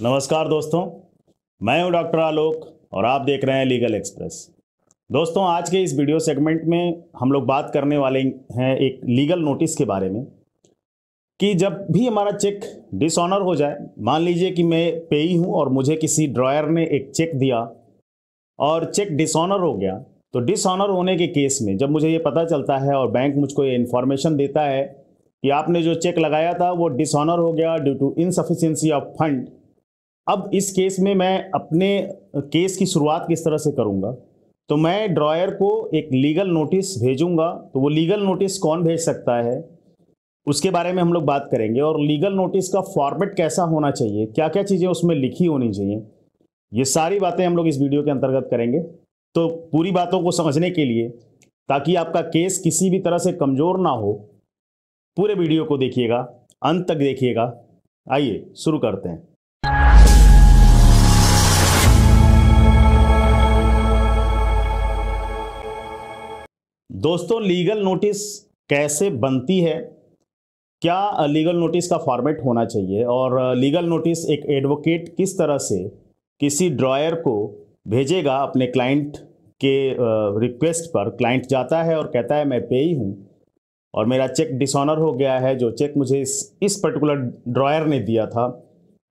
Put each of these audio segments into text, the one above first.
नमस्कार दोस्तों मैं हूं डॉक्टर आलोक और आप देख रहे हैं लीगल एक्सप्रेस दोस्तों आज के इस वीडियो सेगमेंट में हम लोग बात करने वाले हैं एक लीगल नोटिस के बारे में कि जब भी हमारा चेक डिसऑनर हो जाए मान लीजिए कि मैं पे ही हूँ और मुझे किसी ड्रॉयर ने एक चेक दिया और चेक डिसऑनर हो गया तो डिसऑनर होने के केस में जब मुझे ये पता चलता है और बैंक मुझको ये इन्फॉर्मेशन देता है कि आपने जो चेक लगाया था वो डिसऑनर हो गया due to insufficiency of fund अब इस केस में मैं अपने केस की शुरुआत किस तरह से करूंगा तो मैं ड्रॉयर को एक लीगल नोटिस भेजूंगा तो वो लीगल नोटिस कौन भेज सकता है उसके बारे में हम लोग बात करेंगे और लीगल नोटिस का फॉर्मेट कैसा होना चाहिए क्या क्या चीज़ें उसमें लिखी होनी चाहिए ये सारी बातें हम लोग इस वीडियो के अंतर्गत करेंगे तो पूरी बातों को समझने के लिए ताकि आपका केस किसी भी तरह से कमज़ोर ना हो पूरे वीडियो को देखिएगा अंत तक देखिएगा आइए शुरू करते हैं दोस्तों लीगल नोटिस कैसे बनती है क्या लीगल नोटिस का फॉर्मेट होना चाहिए और लीगल नोटिस एक एडवोकेट किस तरह से किसी ड्रॉयर को भेजेगा अपने क्लाइंट के रिक्वेस्ट पर क्लाइंट जाता है और कहता है मैं पे ही हूँ और मेरा चेक डिसऑनर हो गया है जो चेक मुझे इस इस पर्टिकुलर ड्रॉयर ने दिया था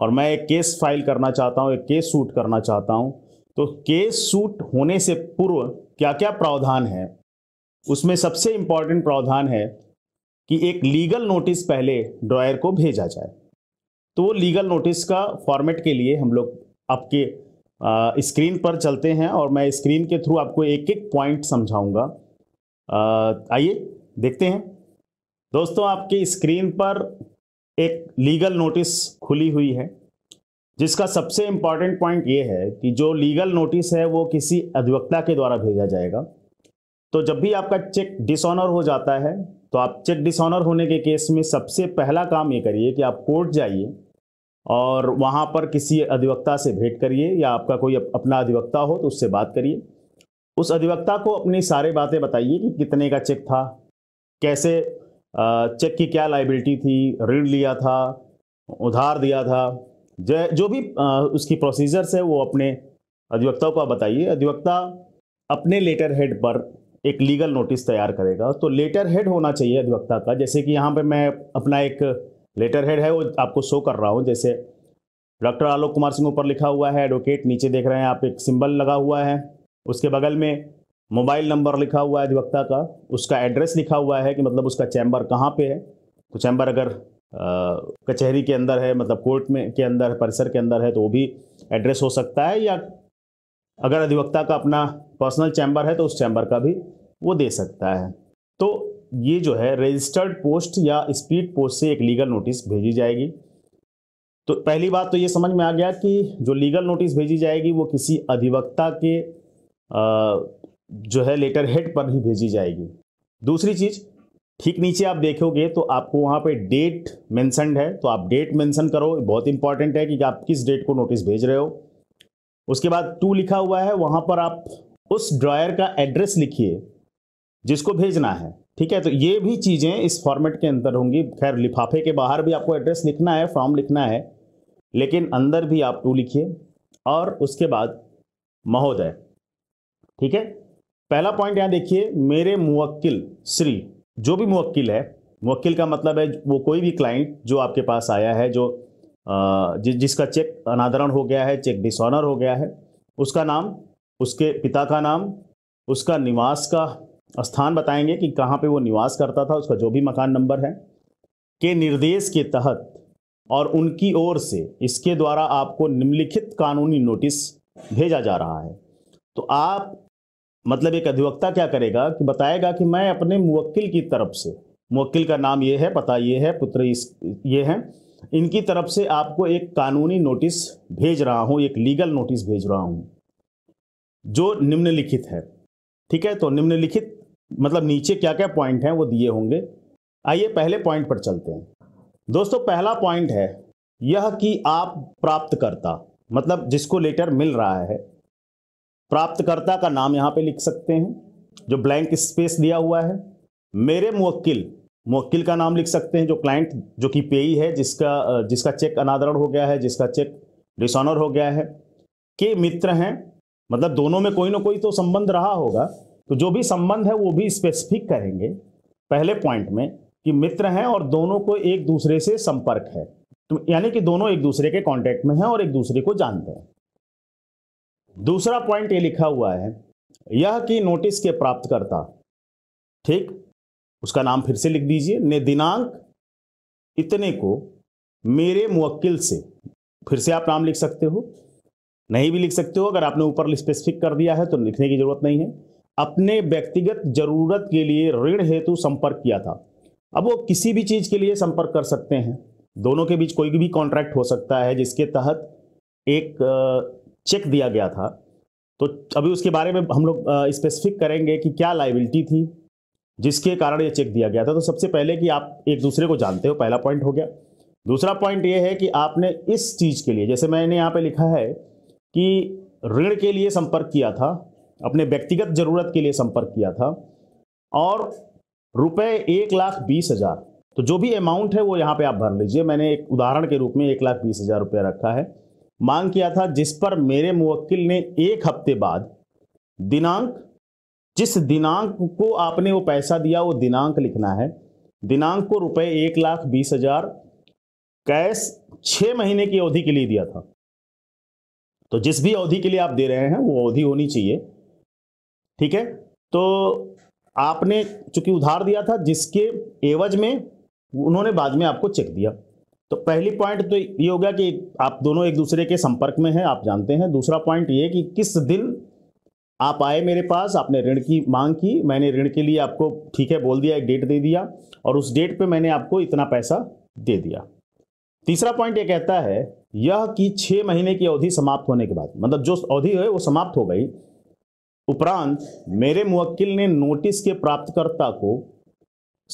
और मैं एक केस फाइल करना चाहता हूँ एक केस सूट करना चाहता हूँ तो केस सूट होने से पूर्व क्या क्या प्रावधान है उसमें सबसे इम्पॉर्टेंट प्रावधान है कि एक लीगल नोटिस पहले ड्रॉयर को भेजा जाए तो वो लीगल नोटिस का फॉर्मेट के लिए हम लोग आपके स्क्रीन पर चलते हैं और मैं स्क्रीन के थ्रू आपको एक एक पॉइंट समझाऊंगा आइए देखते हैं दोस्तों आपके स्क्रीन पर एक लीगल नोटिस खुली हुई है जिसका सबसे इम्पॉर्टेंट पॉइंट ये है कि जो लीगल नोटिस है वो किसी अधिवक्ता के द्वारा भेजा जाएगा तो जब भी आपका चेक डिसऑनर हो जाता है तो आप चेक डिसऑनर होने के केस में सबसे पहला काम ये करिए कि आप कोर्ट जाइए और वहाँ पर किसी अधिवक्ता से भेंट करिए या आपका कोई अपना अधिवक्ता हो तो उससे बात करिए उस अधिवक्ता को अपनी सारी बातें बताइए कि कितने का चेक था कैसे चेक की क्या लाइबिलिटी थी ऋण लिया था उधार दिया था जो जो भी उसकी प्रोसीजर्स है वो अपने अधिवक्ता को बताइए अधिवक्ता अपने लेटर हेड पर एक लीगल नोटिस तैयार करेगा तो लेटर हेड होना चाहिए अधिवक्ता का जैसे कि यहाँ पे मैं अपना एक लेटर हेड है वो आपको शो कर रहा हूँ जैसे डॉक्टर आलोक कुमार सिंह ऊपर लिखा हुआ है एडवोकेट नीचे देख रहे हैं आप एक सिंबल लगा हुआ है उसके बगल में मोबाइल नंबर लिखा हुआ है अधिवक्ता का उसका एड्रेस लिखा हुआ है कि मतलब उसका चैम्बर कहाँ पे है तो चैम्बर अगर कचहरी के अंदर है मतलब कोर्ट में के अंदर परिसर के अंदर है तो वो भी एड्रेस हो सकता है या अगर अधिवक्ता का अपना पर्सनल चैम्बर है तो उस चैम्बर का भी वो दे सकता है तो ये जो है रजिस्टर्ड पोस्ट या स्पीड पोस्ट से एक लीगल नोटिस भेजी जाएगी तो पहली बात तो ये समझ में आ गया कि जो लीगल नोटिस भेजी जाएगी वो किसी अधिवक्ता के जो है लेटर हेड पर ही भेजी जाएगी दूसरी चीज़ ठीक नीचे आप देखोगे तो आपको वहाँ पे डेट मैंसनड है तो आप डेट मेंशन करो बहुत इंपॉर्टेंट है कि आप किस डेट को नोटिस भेज रहे हो उसके बाद टू लिखा हुआ है वहां पर आप उस ड्रायर का एड्रेस लिखिए जिसको भेजना है ठीक है तो ये भी चीज़ें इस फॉर्मेट के अंदर होंगी खैर लिफाफे के बाहर भी आपको एड्रेस लिखना है फॉर्म लिखना है लेकिन अंदर भी आप टू लिखिए और उसके बाद महोदय ठीक है पहला पॉइंट यहां देखिए मेरे मुवक्किल श्री जो भी मुवक्किल है मुवक्किल का मतलब है वो कोई भी क्लाइंट जो आपके पास आया है जो जि, जिसका चेक अनादरण हो गया है चेक डिसऑनर हो गया है उसका नाम उसके पिता का नाम उसका निवास का स्थान बताएंगे कि कहाँ पे वो निवास करता था उसका जो भी मकान नंबर है के निर्देश के तहत और उनकी ओर से इसके द्वारा आपको निम्नलिखित कानूनी नोटिस भेजा जा रहा है तो आप मतलब एक अधिवक्ता क्या करेगा कि बताएगा कि मैं अपने मुवक्किल की तरफ से मुवक्किल का नाम ये है पता ये है पुत्र इस ये हैं इनकी तरफ से आपको एक कानूनी नोटिस भेज रहा हूं एक लीगल नोटिस भेज रहा हूं जो निम्नलिखित है ठीक है तो निम्नलिखित मतलब नीचे क्या क्या पॉइंट हैं वो दिए होंगे आइए पहले पॉइंट पर चलते हैं दोस्तों पहला पॉइंट है यह कि आप प्राप्तकर्ता मतलब जिसको लेटर मिल रहा है प्राप्तकर्ता का नाम यहां पे लिख सकते हैं जो ब्लैंक स्पेस दिया हुआ है मेरे मुवक्किल मुक्किल का नाम लिख सकते हैं जो क्लाइंट जो कि पेई है जिसका जिसका चेक अनादरण हो गया है जिसका चेक डिसऑनर हो गया है के मित्र हैं मतलब दोनों में कोई ना कोई तो संबंध रहा होगा तो जो भी संबंध है वो भी स्पेसिफिक करेंगे पहले पॉइंट में कि मित्र हैं और दोनों को एक दूसरे से संपर्क है तो यानी कि दोनों एक दूसरे के कांटेक्ट में हैं और एक दूसरे को जानते हैं दूसरा पॉइंट ये लिखा हुआ है यह कि नोटिस के प्राप्तकर्ता ठीक उसका नाम फिर से लिख दीजिए ने दिनांक इतने को मेरे मुवक्किल से फिर से आप नाम लिख सकते हो नहीं भी लिख सकते हो अगर आपने ऊपर स्पेसिफिक कर दिया है तो लिखने की जरूरत नहीं है अपने व्यक्तिगत जरूरत के लिए ऋण हेतु संपर्क किया था अब वो किसी भी चीज़ के लिए संपर्क कर सकते हैं दोनों के बीच कोई भी कॉन्ट्रैक्ट हो सकता है जिसके तहत एक चेक दिया गया था तो अभी उसके बारे में हम लोग स्पेसिफिक करेंगे कि क्या लाइबिलिटी थी जिसके कारण ये चेक दिया गया था तो सबसे पहले कि आप एक दूसरे को जानते हो पहला पॉइंट हो गया दूसरा पॉइंट ये है कि आपने इस चीज़ के लिए जैसे मैंने यहाँ पे लिखा है कि ऋण के लिए संपर्क किया था अपने व्यक्तिगत जरूरत के लिए संपर्क किया था और रुपये एक लाख बीस हज़ार तो जो भी अमाउंट है वो यहाँ पे आप भर लीजिए मैंने एक उदाहरण के रूप में एक लाख बीस हज़ार रुपया रखा है मांग किया था जिस पर मेरे मुवक्किल ने एक हफ्ते बाद दिनांक जिस दिनांक को आपने वो पैसा दिया वो दिनांक लिखना है दिनांक को रुपए एक लाख बीस हजार कैश छः महीने की अवधि के लिए दिया था तो जिस भी अवधि के लिए आप दे रहे हैं वो अवधि होनी चाहिए ठीक है तो आपने चूंकि उधार दिया था जिसके एवज में उन्होंने बाद में आपको चेक दिया तो पहली पॉइंट तो ये हो गया कि आप दोनों एक दूसरे के संपर्क में हैं आप जानते हैं दूसरा पॉइंट ये कि किस दिन आप आए मेरे पास आपने ऋण की मांग की मैंने ऋण के लिए आपको ठीक है बोल दिया एक डेट दे दिया और उस डेट पे मैंने आपको इतना पैसा दे दिया तीसरा पॉइंट ये कहता है यह कि छः महीने की अवधि समाप्त होने के बाद मतलब जो अवधि है वो समाप्त हो गई उपरांत मेरे मुवक्किल ने नोटिस के प्राप्तकर्ता को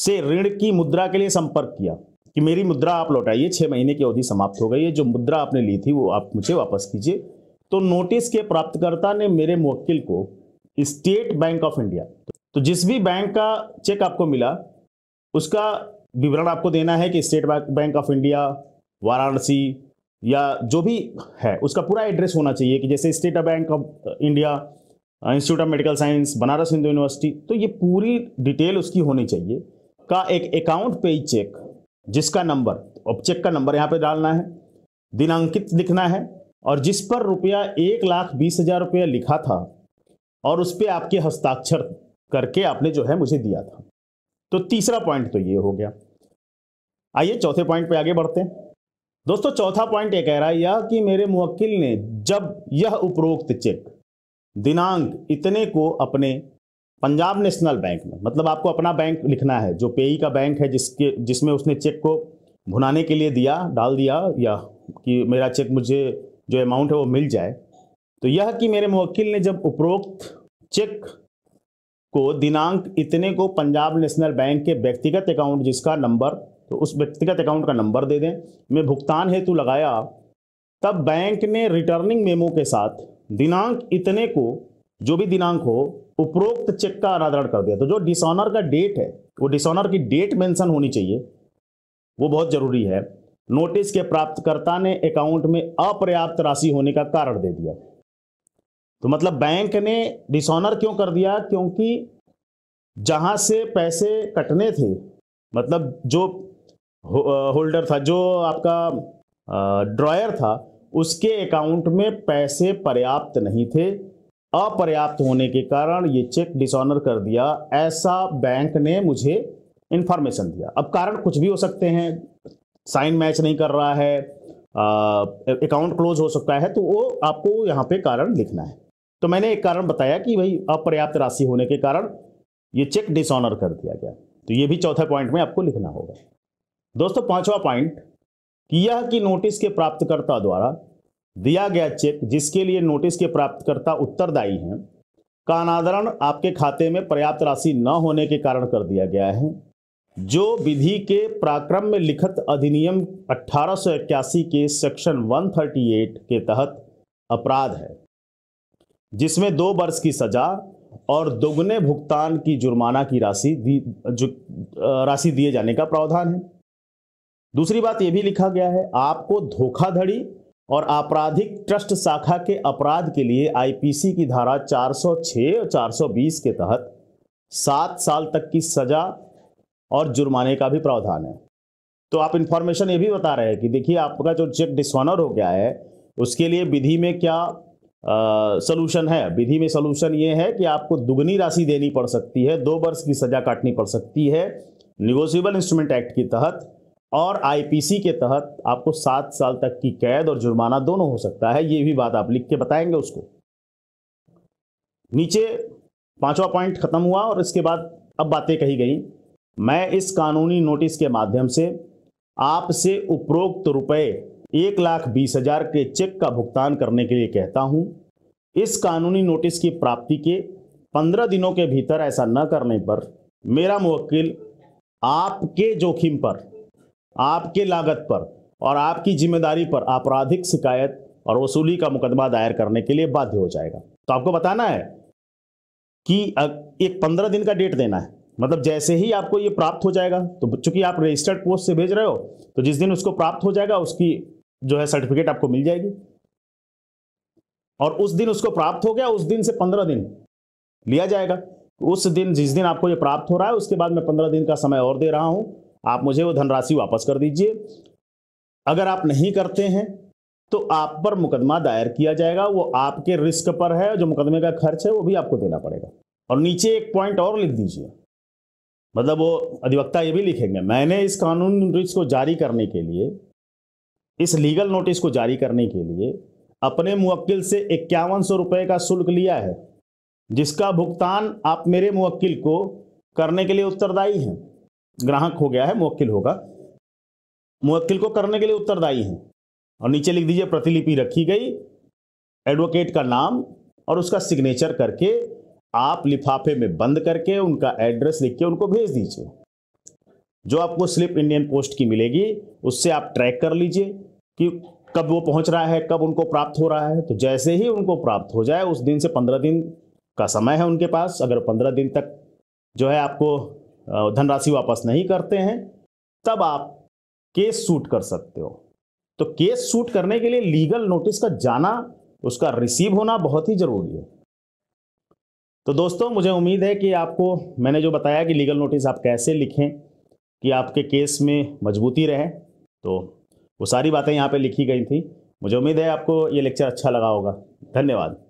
से ऋण की मुद्रा के लिए संपर्क किया कि मेरी मुद्रा आप लौटाइए छः महीने की अवधि समाप्त हो गई है जो मुद्रा आपने ली थी वो आप मुझे वापस कीजिए तो नोटिस के प्राप्तकर्ता ने मेरे मुवक्किल को स्टेट बैंक ऑफ इंडिया तो जिस भी बैंक का चेक आपको मिला उसका विवरण आपको देना है कि State Bank of India Varanasi या जो भी है उसका पूरा एड्रेस होना चाहिए कि जैसे State Bank of India Institute of Medical Science Banaras Hindu University तो ये पूरी डिटेल उसकी होनी चाहिए का एक अकाउंट पे चेक जिसका नंबर अब चेक का नंबर यहाँ पे डालना है दिनांकित लिखना है और जिस पर रुपया एक लाख बीस हजार रुपया लिखा था और उस पर आपके हस्ताक्षर करके आपने जो है मुझे दिया था तो तीसरा पॉइंट तो ये हो गया आइए चौथे पॉइंट पे आगे बढ़ते हैं दोस्तों चौथा पॉइंट ये कह रहा है यह कि मेरे मुवक्किल ने जब यह उपरोक्त चेक दिनांक इतने को अपने पंजाब नेशनल बैंक में मतलब आपको अपना बैंक लिखना है जो पेई का बैंक है जिसके जिसमें उसने चेक को भुनाने के लिए दिया डाल दिया या कि मेरा चेक मुझे जो अमाउंट है वो मिल जाए तो यह कि मेरे मुवक्किल ने जब उपरोक्त चेक को दिनांक इतने को पंजाब नेशनल बैंक के व्यक्तिगत अकाउंट जिसका नंबर तो उस व्यक्तिगत अकाउंट का नंबर दे दें मैं भुगतान हेतु लगाया तब बैंक ने रिटर्निंग मेमो के साथ दिनांक इतने को जो भी दिनांक हो उपरोक्त चेक का अनादरण कर दिया तो जो डिसऑनर का डेट है वो डिसऑनर की डेट मेंशन होनी चाहिए वो बहुत ज़रूरी है नोटिस के प्राप्तकर्ता ने अकाउंट में अपर्याप्त राशि होने का कारण दे दिया तो मतलब बैंक ने डिसऑनर क्यों कर दिया क्योंकि जहां से पैसे कटने थे मतलब जो होल्डर था जो आपका ड्रॉयर था उसके अकाउंट में पैसे पर्याप्त नहीं थे अपर्याप्त होने के कारण ये चेक डिसऑनर कर दिया ऐसा बैंक ने मुझे इन्फॉर्मेशन दिया अब कारण कुछ भी हो सकते हैं साइन मैच नहीं कर रहा है अकाउंट क्लोज हो सकता है तो वो आपको यहाँ पे कारण लिखना है तो मैंने एक कारण बताया कि भाई अपर्याप्त राशि होने के कारण ये चेक डिसऑनर कर दिया गया तो ये भी चौथे पॉइंट में आपको लिखना होगा दोस्तों पांचवा पॉइंट किया यह कि नोटिस के प्राप्तकर्ता द्वारा दिया गया चेक जिसके लिए नोटिस के प्राप्तकर्ता उत्तरदायी हैं का अनादरण आपके खाते में पर्याप्त राशि न होने के कारण कर दिया गया है जो विधि के प्राक्रम में लिखित अधिनियम 1881 के सेक्शन 138 के तहत अपराध है जिसमें दो वर्ष की सजा और दोगुने भुगतान की जुर्माना की राशि राशि दिए जाने का प्रावधान है दूसरी बात यह भी लिखा गया है आपको धोखाधड़ी और आपराधिक ट्रस्ट शाखा के अपराध के लिए आईपीसी की धारा 406 और 420 के तहत सात साल तक की सजा और जुर्माने का भी प्रावधान है तो आप इंफॉर्मेशन ये भी बता रहे हैं कि देखिए आपका जो चेक डिसऑनर हो गया है उसके लिए विधि में क्या सोल्यूशन है विधि में सोल्यूशन ये है कि आपको दुगनी राशि देनी पड़ सकती है दो वर्ष की सजा काटनी पड़ सकती है निगोशियबल इंस्ट्रूमेंट एक्ट के तहत और आईपीसी के तहत आपको सात साल तक की कैद और जुर्माना दोनों हो सकता है ये भी बात आप लिख के बताएंगे उसको नीचे पांचवा पॉइंट खत्म हुआ और इसके बाद अब बातें कही गई मैं इस कानूनी नोटिस के माध्यम से आपसे उपरोक्त रुपए एक लाख बीस हजार के चेक का भुगतान करने के लिए कहता हूं इस कानूनी नोटिस की प्राप्ति के पंद्रह दिनों के भीतर ऐसा न करने पर मेरा मुवक्किल आपके जोखिम पर आपके लागत पर और आपकी जिम्मेदारी पर आपराधिक शिकायत और वसूली का मुकदमा दायर करने के लिए बाध्य हो जाएगा तो आपको बताना है कि एक पंद्रह दिन का डेट देना है मतलब जैसे ही आपको ये प्राप्त हो जाएगा तो चूंकि आप रजिस्टर्ड पोस्ट से भेज रहे हो तो जिस दिन उसको प्राप्त हो जाएगा उसकी जो है सर्टिफिकेट आपको मिल जाएगी और उस दिन उसको प्राप्त हो गया उस दिन से पंद्रह दिन लिया जाएगा उस दिन जिस दिन आपको ये प्राप्त हो रहा है उसके बाद मैं पंद्रह दिन का समय और दे रहा हूं आप मुझे वो धनराशि वापस कर दीजिए अगर आप नहीं करते हैं तो आप पर मुकदमा दायर किया जाएगा वो आपके रिस्क पर है जो मुकदमे का खर्च है वो भी आपको देना पड़ेगा और नीचे एक पॉइंट और लिख दीजिए मतलब वो अधिवक्ता ये भी लिखेंगे मैंने इस कानून नोटिस को जारी करने के लिए इस लीगल नोटिस को जारी करने के लिए अपने मुवक्किल से इक्यावन सौ रुपये का शुल्क लिया है जिसका भुगतान आप मेरे मुवक्किल को करने के लिए उत्तरदायी हैं ग्राहक हो गया है मुवक्किल होगा मुवक्किल को करने के लिए उत्तरदायी हैं और नीचे लिख दीजिए प्रतिलिपि रखी गई एडवोकेट का नाम और उसका सिग्नेचर करके आप लिफाफे में बंद करके उनका एड्रेस लिख के उनको भेज दीजिए जो आपको स्लिप इंडियन पोस्ट की मिलेगी उससे आप ट्रैक कर लीजिए कि कब वो पहुंच रहा है कब उनको प्राप्त हो रहा है तो जैसे ही उनको प्राप्त हो जाए उस दिन से पंद्रह दिन का समय है उनके पास अगर पंद्रह दिन तक जो है आपको धनराशि वापस नहीं करते हैं तब आप केस सूट कर सकते हो तो केस सूट करने के लिए लीगल नोटिस का जाना उसका रिसीव होना बहुत ही ज़रूरी है तो दोस्तों मुझे उम्मीद है कि आपको मैंने जो बताया कि लीगल नोटिस आप कैसे लिखें कि आपके केस में मजबूती रहे तो वो सारी बातें यहाँ पे लिखी गई थी मुझे उम्मीद है आपको ये लेक्चर अच्छा लगा होगा धन्यवाद